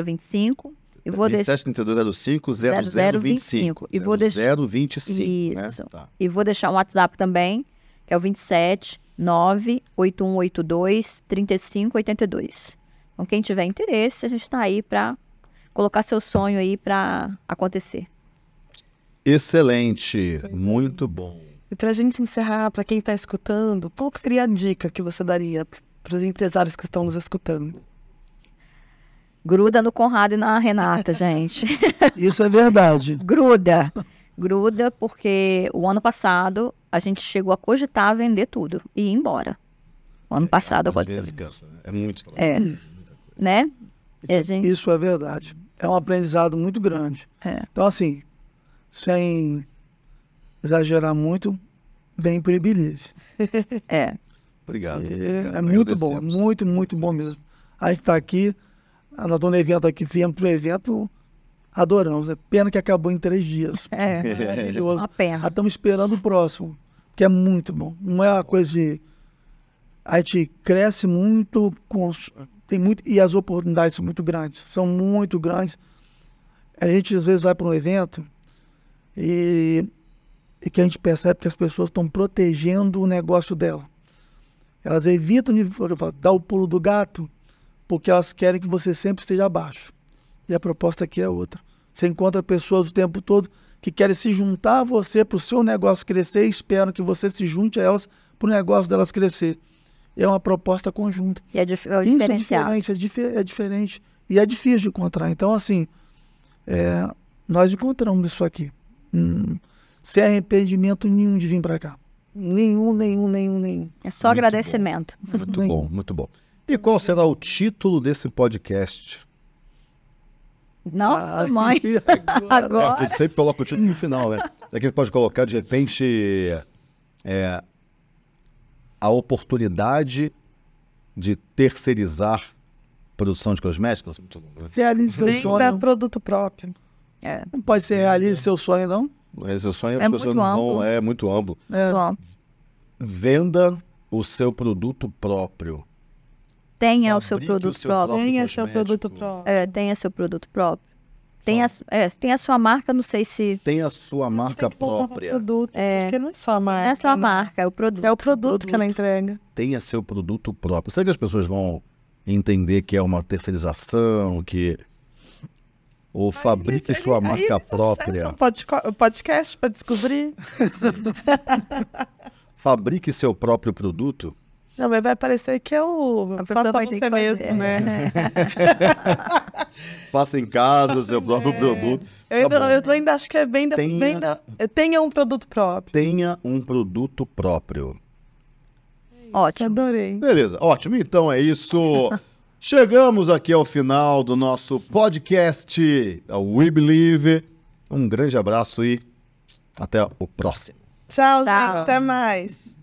0025 e vou 27 3205 0025. E vou deixar 025, Né? Tá. E vou deixar um WhatsApp também, que é o 27 98182 3582. Então quem tiver interesse, a gente está aí para colocar seu sonho aí para acontecer. Excelente, é. muito bom. E para a gente encerrar, para quem está escutando, qual seria a dica que você daria para os empresários que estão nos escutando? Gruda no Conrado e na Renata, [laughs] gente. Isso é verdade. Gruda. Gruda, porque o ano passado a gente chegou a cogitar vender tudo e ir embora. O ano é, passado. Às vezes cansa, né? É muito claro. É. Né? é né? Isso, gente... isso é verdade. É um aprendizado muito grande. É. Então, assim, sem exagerar muito, vem pro [laughs] É. Obrigado. É, é muito bom, muito, muito bom mesmo. A gente está aqui, nós dona evento aqui, viemos o evento, adoramos. É pena que acabou em três dias. É, é [laughs] Uma pena. Já ah, estamos esperando o próximo, que é muito bom. Não é uma coisa de... A gente cresce muito, tem muito e as oportunidades são muito grandes, são muito grandes. A gente às vezes vai para um evento, e, e que a gente percebe que as pessoas estão protegendo o negócio dela. Elas evitam de dar o pulo do gato porque elas querem que você sempre esteja abaixo. E a proposta aqui é outra. Você encontra pessoas o tempo todo que querem se juntar a você para o seu negócio crescer e esperam que você se junte a elas para o negócio delas crescer. É uma proposta conjunta. E é, dif é diferencial. Isso é diferente, é, é diferente. E é difícil de encontrar. Então, assim, é, nós encontramos isso aqui. Hum, sem arrependimento nenhum de vir para cá. Nenhum, nenhum, nenhum, nenhum. É só muito agradecimento. Bom. Muito bom, muito bom. E qual será o título desse podcast? Nossa, Ai, mãe. [laughs] Agora. agora. É, sempre coloca o título no final, né? Aqui pode colocar, de repente, é, a oportunidade de terceirizar produção de cosméticos? Realizar produto próprio. É. Não pode ser realize é. seu sonho, não? É, seu sonho é, muito vão, é muito amplo. É. Muito Venda o seu produto próprio. Tenha Fabrique o seu produto o seu próprio. Tenha cosmético. seu produto próprio. É, tenha seu produto próprio. tenha a, é, a sua marca, não sei se. Tenha a sua marca própria. Produto, é, porque não é só a marca. Não é só a né? marca, é o produto. É o produto, produto, que ela entrega. Tenha seu produto próprio. Será que as pessoas vão entender que é uma terceirização, que ou fabrique é sua aí, marca aí, é é própria. Um podcast para descobrir. [laughs] fabrique seu próprio produto. Não, mas vai parecer que é o. A Faça você mesmo, fazer. né? [laughs] Faça em casa seu próprio é. produto. Eu, tá ainda, eu ainda, acho que é bem, da, tenha, bem da, tenha um produto próprio. Tenha um produto próprio. Ótimo. Adorei. Beleza, ótimo. Então é isso. [laughs] Chegamos aqui ao final do nosso podcast We Believe. Um grande abraço e até o próximo. Tchau, Tchau. gente. Até mais.